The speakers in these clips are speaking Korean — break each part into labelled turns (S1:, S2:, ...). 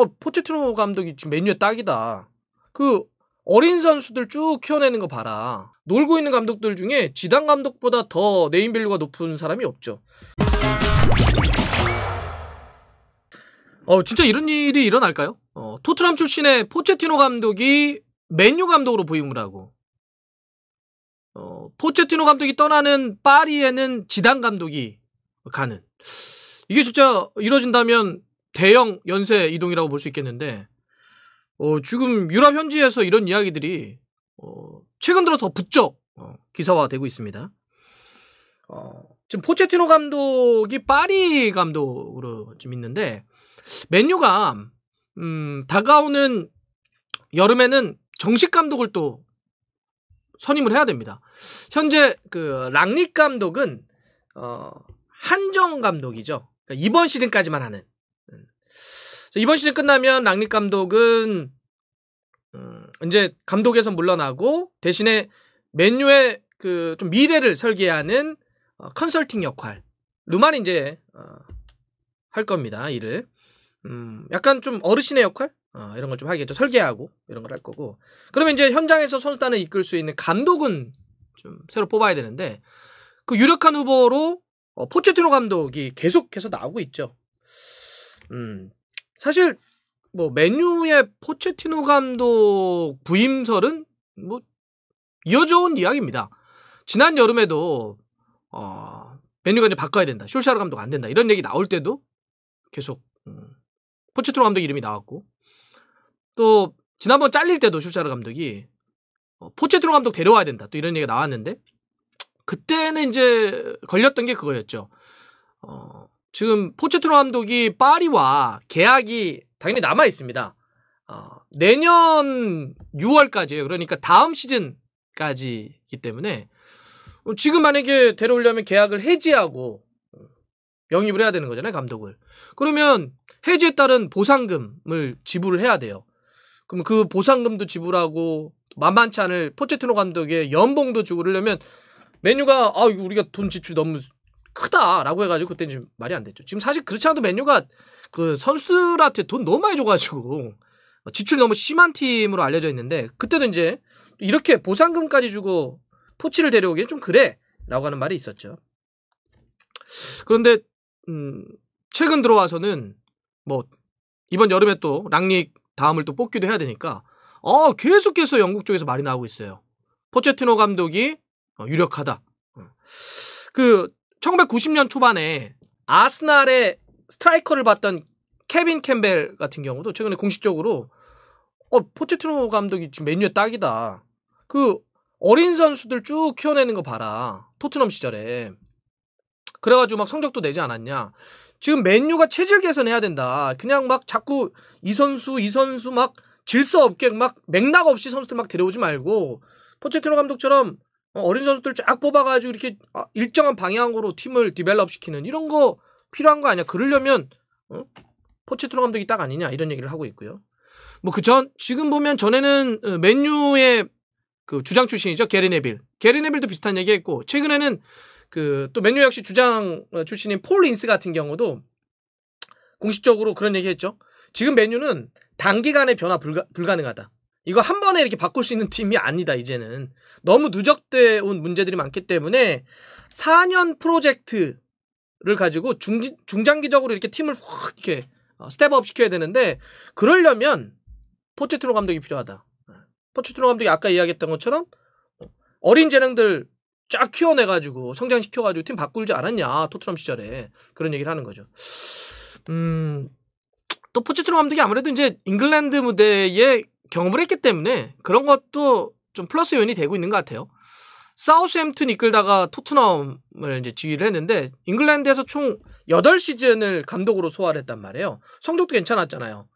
S1: 어 포체티노 감독이 지금 메뉴에 딱이다. 그 어린 선수들 쭉 키워내는 거 봐라. 놀고 있는 감독들 중에 지단 감독보다 더 네임밸류가 높은 사람이 없죠. 어, 진짜 이런 일이 일어날까요? 어, 토트넘 출신의 포체티노 감독이 맨유 감독으로 부임을 하고, 어, 포체티노 감독이 떠나는 파리에는 지단 감독이 가는. 이게 진짜 이뤄진다면 대형 연쇄 이동이라고 볼 수 있겠는데 어, 지금 유럽 현지에서 이런 이야기들이 어, 최근 들어 서 부쩍 어, 기사화되고 있습니다. 어, 지금 포체티노 감독이 파리 감독으로 지금 있는데 맨유가 음, 다가오는 여름에는 정식 감독을 또 선임을 해야 됩니다. 현재 그 랑닉 감독은 어, 한정 감독이죠. 그러니까 이번 시즌까지만 하는 이번 시즌 끝나면 랑릭 감독은 음, 이제 감독에서 물러나고 대신에 맨유의 그 좀 미래를 설계하는 어, 컨설팅 역할 루만이 제 어, 할 겁니다 일을 음, 약간 좀 어르신의 역할 어, 이런 걸 좀 하겠죠 설계하고 이런 걸 할 거고 그러면 이제 현장에서 선수단을 이끌 수 있는 감독은 좀 새로 뽑아야 되는데 그 유력한 후보로 어, 포체티노 감독이 계속해서 나오고 있죠. 음, 사실 뭐 맨유의 포체티노 감독 부임설은 뭐 이어져 온 이야기입니다. 지난 여름에도 어 맨유가 이제 바꿔야 된다. 슐샤르 감독 안 된다. 이런 얘기 나올 때도 계속 음, 포체티노 감독 이름이 나왔고 또 지난번 잘릴 때도 슐샤르 감독이 어, 포체티노 감독 데려와야 된다. 또 이런 얘기가 나왔는데 그때는 이제 걸렸던 게 그거였죠. 어, 지금 포체트로 감독이 파리와 계약이 당연히 남아 있습니다. 어, 내년 6월까지예요. 그러니까 다음 시즌까지이기 때문에 어, 지금 만약에 데려오려면 계약을 해지하고 어, 영입을 해야 되는 거잖아요, 감독을. 그러면 해지에 따른 보상금을 지불을 해야 돼요. 그럼 그 보상금도 지불하고 만만치 않을 포체트노 감독의 연봉도 주고 그러려면 메뉴가 아 우리가 돈 지출 너무 크다라고 해가지고 그때는 말이 안 됐죠. 지금 사실 그렇지 않아도 맨유가 그 선수들한테 돈 너무 많이 줘가지고 어, 지출이 너무 심한 팀으로 알려져 있는데 그때도 이제 이렇게 보상금까지 주고 포치를 데려오기엔 좀 그래라고 하는 말이 있었죠. 그런데 음 최근 들어와서는 뭐 이번 여름에 또랑닉 다음을 또 뽑기도 해야 되니까 어 계속해서 영국 쪽에서 말이 나오고 있어요. 포체티노 감독이 어, 유력하다. 어. 그 1990년 초반에 아스날의 스트라이커를 봤던 케빈 캠벨 같은 경우도 최근에 공식적으로 어포체트노 감독이 지금 메뉴에 딱이다. 그 어린 선수들 쭉 키워내는 거 봐라. 토트넘 시절에. 그래가지고 막 성적도 내지 않았냐. 지금 맨유가 체질 개선해야 된다. 그냥 막 자꾸 이 선수, 이 선수 막 질서 없게 막 맥락 없이 선수들 막 데려오지 말고 포체티노 감독처럼 어, 어린 선수들 쫙 뽑아가지고 이렇게 아, 일정한 방향으로 팀을 디벨롭 시키는 이런 거 필요한 거 아니야? 그러려면 어? 포체트로 감독이 딱 아니냐 이런 얘기를 하고 있고요. 뭐 그 전 지금 보면 전에는 어, 맨유의 그 주장 출신이죠 게리 네빌. 게리 네빌도 비슷한 얘기했고 최근에는 그 또 맨유 역시 주장 어, 출신인 폴 인스 같은 경우도 공식적으로 그런 얘기했죠. 지금 맨유는 단기간에 변화 불가, 불가능하다. 이거 한 번에 이렇게 바꿀 수 있는 팀이 아니다, 이제는. 너무 누적돼 온 문제들이 많기 때문에 4년 프로젝트를 가지고 중, 중장기적으로 이렇게 팀을 확 이렇게 어, 스텝업 시켜야 되는데 그러려면 포체트로 감독이 필요하다. 포체트로 감독이 아까 이야기했던 것처럼 어린 재능들 쫙 키워내가지고 성장시켜가지고 팀 바꾸지 않았냐 토트넘 시절에 그런 얘기를 하는 거죠. 음또 포체트로 감독이 아무래도 이제 잉글랜드 무대에 경험을 했기 때문에 그런 것도 좀 플러스 요인이 되고 있는 것 같아요. 사우스햄튼 이끌다가 토트넘을 이제 지휘를 했는데 잉글랜드에서 총 8시즌을 감독으로 소화를 했단 말이에요. 성적도 괜찮았잖아요.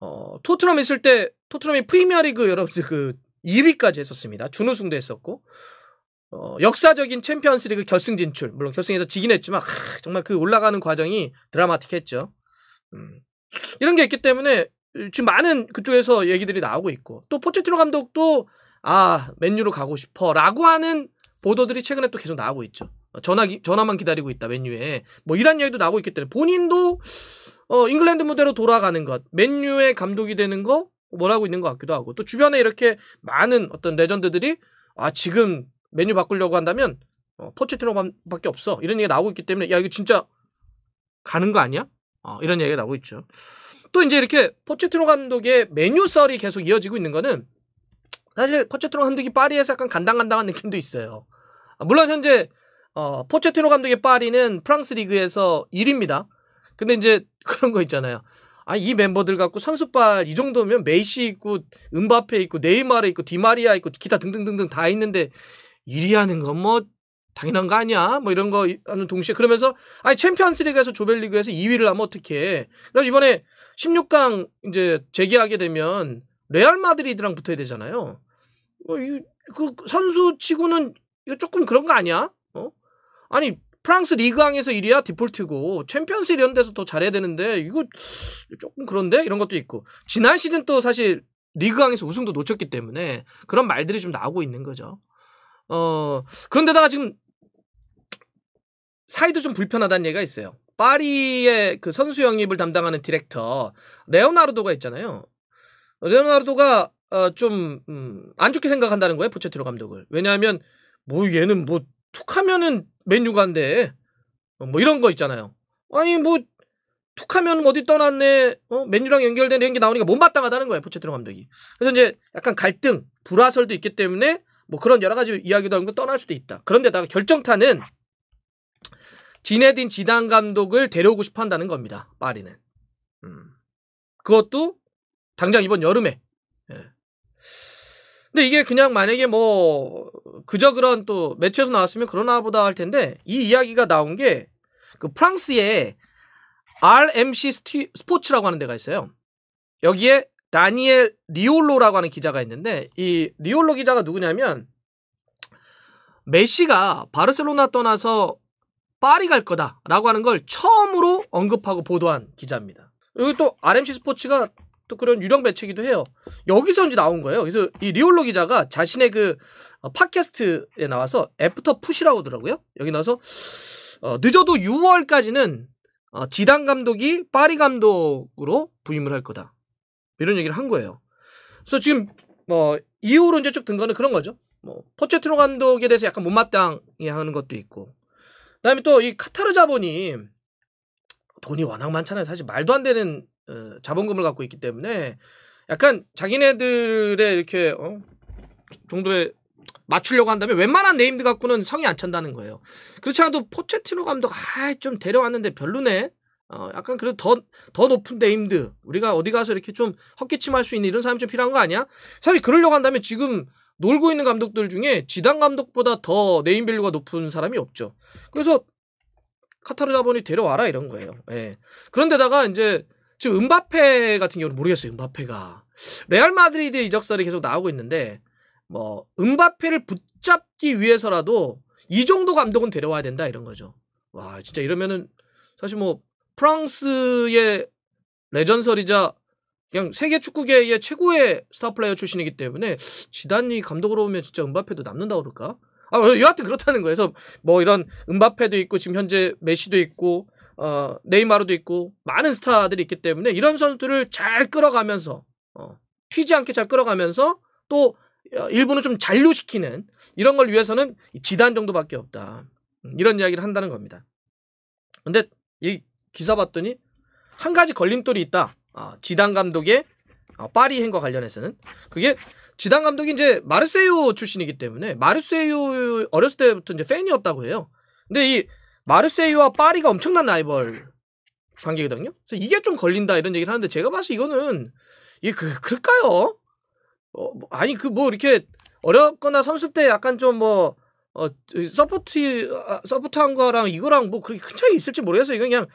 S1: 어, 토트넘 있을 때 토트넘이 프리미어리그 여러분들 그 2위까지 했었습니다. 준우승도 했었고 어, 역사적인 챔피언스리그 결승 진출 물론 결승에서 지긴 했지만 하, 정말 그 올라가는 과정이 드라마틱했죠. 음, 이런 게 있기 때문에 지금 많은 그쪽에서 얘기들이 나오고 있고 또 포체티노 감독도 아 맨유로 가고 싶어라고 하는 보도들이 최근에 또 계속 나오고 있죠. 전화 전화만 기다리고 있다 맨유에 뭐 이런 이야기도 나오고 있기 때문에 본인도 어 잉글랜드 무대로 돌아가는 것 맨유의 감독이 되는 거 뭐라고 있는 것 같기도 하고 또 주변에 이렇게 많은 어떤 레전드들이 아 지금 맨유 바꾸려고 한다면 어, 포체티노밖에 없어 이런 얘기가 나오고 있기 때문에 야 이거 진짜 가는 거 아니야? 어, 이런 얘기가 나오고 있죠. 또 이제 이렇게 포체트로 감독의 메뉴 썰이 계속 이어지고 있는 거는 사실 포체트로 감독이 파리에서 약간 간당간당한 느낌도 있어요. 아, 물론 현재 어, 포체티노 감독의 파리는 프랑스 리그에서 1위입니다. 근데 이제 그런 거 있잖아요. 아, 이 멤버들 갖고 선수빨 이 정도면 메이시 있고 은바페 있고 네이마르 있고 디마리아 있고 기타 등등등등 다 있는데 1위 하는 건 뭐 당연한 거 아니야? 뭐 이런 거 하는 동시에 그러면서 아니 챔피언스리그에서 조별리그에서 2위를 하면 어떻게? 그래서 이번에 16강 이제 재개하게 되면 레알 마드리드랑 붙어야 되잖아요. 어, 이, 그 선수 치고는 이거 조금 그런 거 아니야? 어? 아니 프랑스 리그항에서 1위야 디폴트고 챔피언스 이런 데서 더 잘해야 되는데 이거 조금 그런데 이런 것도 있고 지난 시즌 또 사실 리그항에서 우승도 놓쳤기 때문에 그런 말들이 좀 나오고 있는 거죠. 어 그런데다가 지금 사이도 좀 불편하다는 얘기가 있어요. 파리의 그 선수 영입을 담당하는 디렉터 레오나르도가 있잖아요. 레오나르도가 어, 좀안 음, 좋게 생각한다는 거예요 포체트노 감독을. 왜냐하면 뭐 얘는 뭐 툭하면은 맨유가인데 뭐 이런 거 있잖아요. 아니 뭐 툭하면 어디 떠났네. 어? 맨유랑 연결된 이런 게 나오니까 못마땅하다는 거예요 포체트노 감독이. 그래서 이제 약간 갈등, 불화설도 있기 때문에 뭐 그런 여러 가지 이야기도 하고 떠날 수도 있다. 그런데다가 결정타는 지네딘 지단 감독을 데려오고 싶어 한다는 겁니다. 파리는. 음. 그것도 당장 이번 여름에. 예. 근데 이게 그냥 만약에 뭐 그저 그런 또 매체에서 나왔으면 그러나 보다 할 텐데 이 이야기가 나온 게 그 프랑스에 RMC 스티, 스포츠라고 하는 데가 있어요. 여기에 다니엘 리올로라고 하는 기자가 있는데 이 리올로 기자가 누구냐면 메시가 바르셀로나 떠나서 파리 갈 거다라고 하는 걸 처음으로 언급하고 보도한 기자입니다. 여기 또 RMC 스포츠가 또 그런 유령 매체기도 해요. 여기서 이제 나온 거예요. 그래서 이 리올로 기자가 자신의 그 어, 팟캐스트에 나와서 애프터 푸시라고 하더라고요. 여기 나와서 어, 늦어도 6월까지는 어, 지단 감독이 파리 감독으로 부임을 할 거다. 이런 얘기를 한 거예요. 그래서 지금 뭐 이후로 이제 쭉든 거는 그런 거죠. 뭐포체트로 감독에 대해서 약간 못마땅해 하는 것도 있고 그다음에 또 이 카타르 자본이 돈이 워낙 많잖아요. 사실 말도 안 되는 어, 자본금을 갖고 있기 때문에 약간 자기네들의 이렇게 어, 정도의 맞추려고 한다면 웬만한 네임드 갖고는 성이 안 찬다는 거예요. 그렇지 않아도 포체티노 감독 아좀 데려왔는데 별로네. 어 약간 그래도 더 더 높은 네임드 우리가 어디 가서 이렇게 좀 헛기침할 수 있는 이런 사람 좀 필요한 거 아니야? 사실 그러려고 한다면 지금 놀고 있는 감독들 중에 지단 감독보다 더 네임밸류가 높은 사람이 없죠. 그래서 카타르 자본이 데려와라 이런 거예요. 예. 그런데다가 이제 지금 은바페 같은 경우는 모르겠어요. 은바페가 레알 마드리드 이적설이 계속 나오고 있는데 뭐 은바페를 붙잡기 위해서라도 이 정도 감독은 데려와야 된다 이런 거죠. 와 진짜 이러면은 사실 뭐 프랑스의 레전설이자 그냥 세계 축구계의 최고의 스타 플레이어 출신이기 때문에 지단이 감독으로 오면 진짜 음바페도 남는다 그럴까? 아, 어, 여하튼 그렇다는 거예요. 그래서 뭐 이런 음바페도 있고 지금 현재 메시도 있고 어, 네이마르도 있고 많은 스타들이 있기 때문에 이런 선수들을 잘 끌어가면서 어, 튀지 않게 잘 끌어가면서 또 어, 일부는 좀 잔류시키는 이런 걸 위해서는 지단 정도밖에 없다. 음, 이런 이야기를 한다는 겁니다. 근데 이 기사 봤더니 한 가지 걸림돌이 있다. 아, 지단 감독의 아, 파리 행과 관련해서는 그게 지단 감독이 이제 마르세유 출신이기 때문에 마르세유 어렸을 때부터 이제 팬이었다고 해요. 근데 이 마르세유와 파리가 엄청난 라이벌 관계거든요. 그래서 이게 좀 걸린다 이런 얘기를 하는데 제가 봐서 이거는 이게 그, 그럴까요? 어, 뭐, 아니 그 뭐 이렇게 어렵거나 선수 때 약간 좀 뭐 어, 서포트, 아, 서포트한 거랑 이거랑 뭐 그렇게 큰 차이 있을지 모르겠어요. 이건 그냥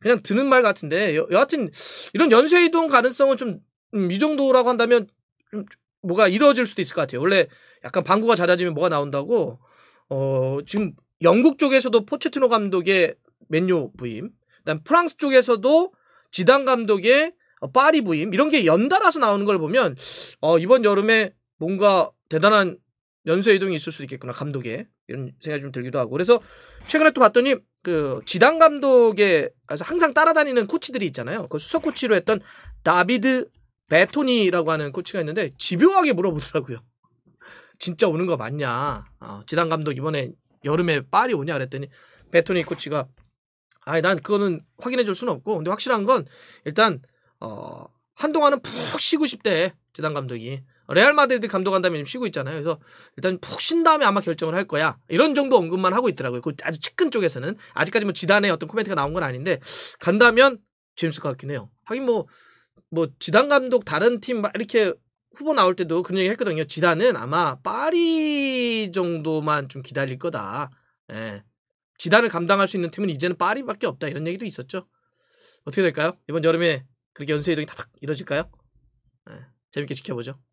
S1: 그냥 드는 말 같은데 여, 하튼 이런 연쇄 이동 가능성은 좀이 음, 정도라고 한다면 좀 뭐가 이루어질 수도 있을 것 같아요. 원래 약간 방구가 잦아지면 뭐가 나온다고 어 지금 영국 쪽에서도 포체트노 감독의 맨유 부임, 그다음 프랑스 쪽에서도 지단 감독의 어, 파리 부임 이런 게 연달아서 나오는 걸 보면 어 이번 여름에 뭔가 대단한 연쇄 이동이 있을 수도 있겠구나 감독에 이런 생각이 좀 들기도 하고 그래서 최근에 또 봤더니 그 지단 감독의 항상 따라다니는 코치들이 있잖아요 그 수석 코치로 했던 다비드 베토니라고 하는 코치가 있는데 집요하게 물어보더라고요 진짜 오는 거 맞냐 어, 지단 감독 이번에 여름에 파리 오냐 그랬더니 베토니 코치가 아니 난 그거는 확인해 줄 수는 없고 근데 확실한 건 일단 어 한동안은 푹 쉬고 싶대 지단 감독이 레알 마드리드 감독한다면 쉬고 있잖아요. 그래서 일단 푹 쉰 다음에 아마 결정을 할 거야. 이런 정도 언급만 하고 있더라고요. 그 아주 측근 쪽에서는 아직까지 뭐 지단의 어떤 코멘트가 나온 건 아닌데 간다면 재밌을 것 같긴 해요. 하긴 뭐뭐 뭐 지단 감독 다른 팀 막 이렇게 후보 나올 때도 그런 얘기 했거든요. 지단은 아마 파리 정도만 좀 기다릴 거다. 예. 지단을 감당할 수 있는 팀은 이제는 파리밖에 없다. 이런 얘기도 있었죠. 어떻게 될까요? 이번 여름에 그렇게 연쇄 이동이 탁 이뤄질까요? 예. 재밌게 지켜보죠.